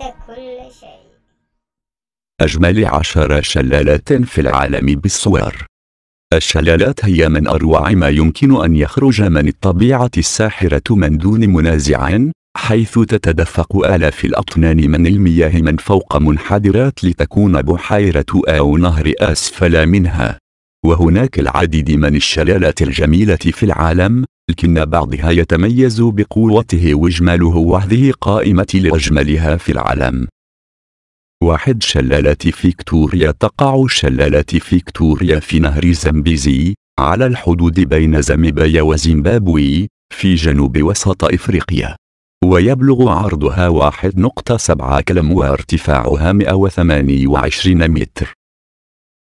كل شيء أجمل عشر شلالات في العالم بالصور الشلالات هي من أروع ما يمكن أن يخرج من الطبيعة الساحرة من دون منازع حيث تتدفق آلاف الأطنان من المياه من فوق منحدرات لتكون بحيرة أو نهر أسفل منها وهناك العديد من الشلالات الجميلة في العالم لكن بعضها يتميز بقوته وجماله وهذه قائمة لأجملها في العالم واحد شلالات فيكتوريا تقع شلالات فيكتوريا في نهر زمبيزي على الحدود بين زامبيا وزيمبابوي في جنوب وسط إفريقيا ويبلغ عرضها 1.7 كم وارتفاعها 128 متر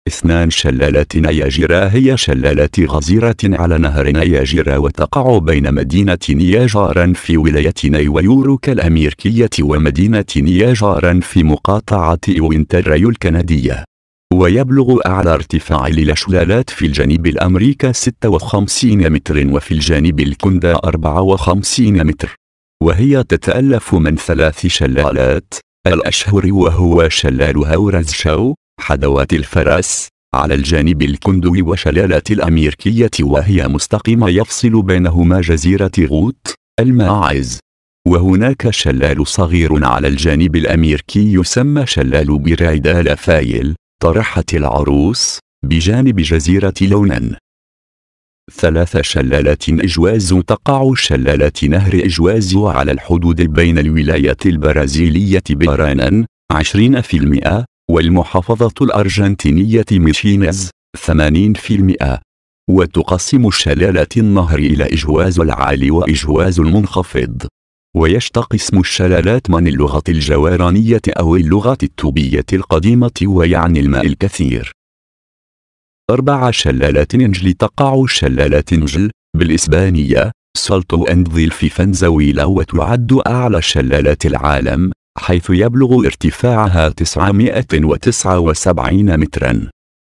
اثنان شلالات نياجرا هي شلالات غزيرة على نهر نياجرا وتقع بين مدينة نياجارا في ولاية نيويورك الأميركية ومدينة نياجارا في مقاطعة وينتري الكندية ويبلغ أعلى ارتفاع للشلالات في الجانب الأمريكا 56 متر وفي الجانب الكندا 54 متر وهي تتألف من ثلاث شلالات الأشهر وهو شلال هورزشو حدوات الفرس على الجانب الكندوي وشلالة الأميركية وهي مستقيمة يفصل بينهما جزيرة غوت الماعز وهناك شلال صغير على الجانب الأميركي يسمى شلال برايدا لافايل طرحة العروس بجانب جزيرة لونان ثلاث شلالات إجواز تقع شلالة نهر إجواز على الحدود بين الولايات البرازيلية بارانان 20% والمحافظة الأرجنتينية ميشينيز 80% وتقسم شلالات النهر إلى إجواز العالي وإجواز المنخفض ويشتق اسم الشلالات من اللغة الجوارانية أو اللغة التوبية القديمة ويعني الماء الكثير أربع شلالات إنجل تقع شلالات إنجل بالإسبانية سالتو أند في فنزويلا وتعد أعلى شلالات العالم حيث يبلغ ارتفاعها 979 مترا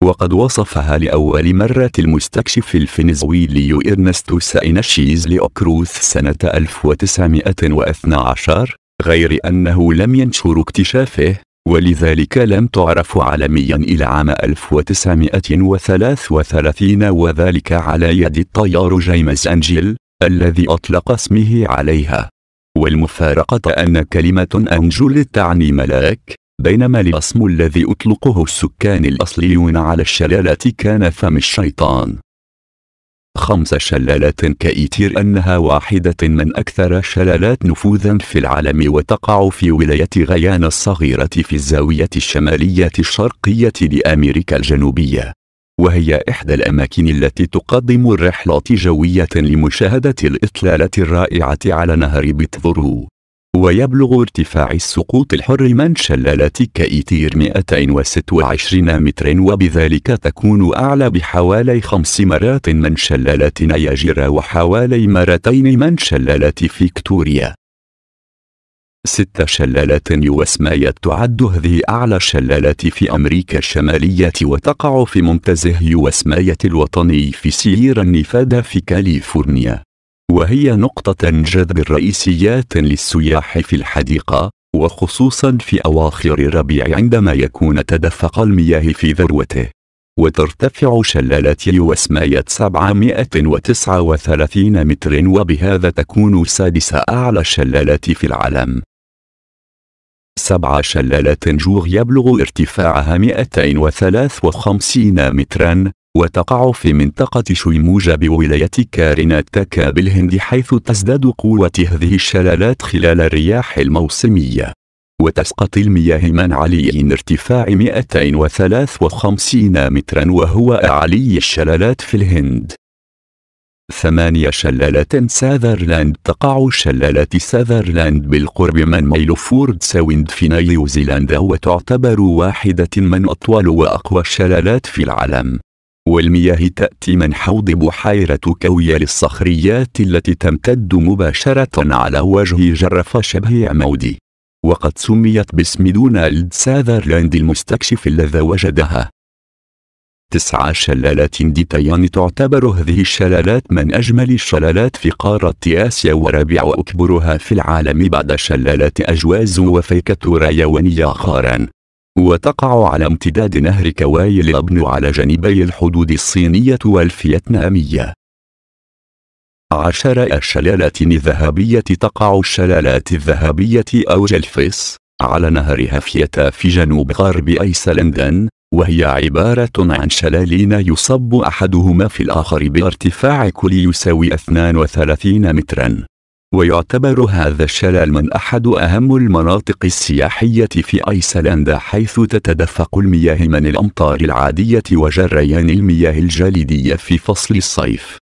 وقد وصفها لأول مرة المستكشف الفنزويلي إرنستو ساينشيز لأكروث سنة 1912 غير أنه لم ينشر اكتشافه ولذلك لم تعرف عالميا إلى عام 1933 وذلك على يد الطيار جيمس أنجيل الذي أطلق اسمه عليها والمفارقة أن كلمة أنجل تعني ملاك بينما الاسم الذي أطلقه السكان الأصليون على الشلالة كان فم الشيطان خمس شلالات كإيتير أنها واحدة من أكثر شلالات نفوذا في العالم وتقع في ولاية غيانا الصغيرة في الزاوية الشمالية الشرقية لأمريكا الجنوبية وهي إحدى الأماكن التي تقدم رحلات جوية لمشاهدة الإطلالة الرائعة على نهر بيتفورو ويبلغ ارتفاع السقوط الحر من شلالات كايتير 226 متر وبذلك تكون أعلى بحوالي خمس مرات من شلالات نياجرا وحوالي مرتين من شلالات فيكتوريا ست شلالات يوسمايت تعد هذه أعلى الشلالات في أمريكا الشمالية وتقع في منتزه يوسماية الوطني في سييرا نيفادا في كاليفورنيا وهي نقطة جذب رئيسيات للسياح في الحديقة وخصوصا في أواخر الربيع عندما يكون تدفق المياه في ذروته وترتفع شلالات يوسماية 739 متر وبهذا تكون سادس أعلى الشلالات في العالم سبع شلالات جوغ يبلغ ارتفاعها 253 مترا وتقع في منطقة شيموجا بولاية كارناتاكا بالهند حيث تزداد قوة هذه الشلالات خلال الرياح الموسمية وتسقط المياه من علي ارتفاع 253 مترا وهو أعلي الشلالات في الهند ثمانية شلالات ساذرلاند تقع شلالة ساذرلاند بالقرب من ميلفورد ساوند في نيوزيلندا وتعتبر واحدة من أطول وأقوى الشلالات في العالم والمياه تأتي من حوض بحيرة كويل الصخريات التي تمتد مباشرة على وجه جرف شبه عمودي وقد سميت باسم دونالد ساذرلاند المستكشف الذي وجدها تسع شلالات ديتيان تعتبر هذه الشلالات من أجمل الشلالات في قارة آسيا ورابع أكبرها في العالم بعد شلالات أجواز وفيكة يوانيا خارا وتقع على امتداد نهر كواي الأبن على جانبي الحدود الصينية والفيتنامية عشر الشلالات الذهبية تقع الشلالات الذهبية أو جلفيس على نهر هافيتا في جنوب غرب أيسلندن وهي عبارة عن شلالين يصب أحدهما في الآخر بارتفاع كل يساوي 32 مترا ويعتبر هذا الشلال من أحد أهم المناطق السياحية في أيسلندا حيث تتدفق المياه من الأمطار العادية وجريان المياه الجليدية في فصل الصيف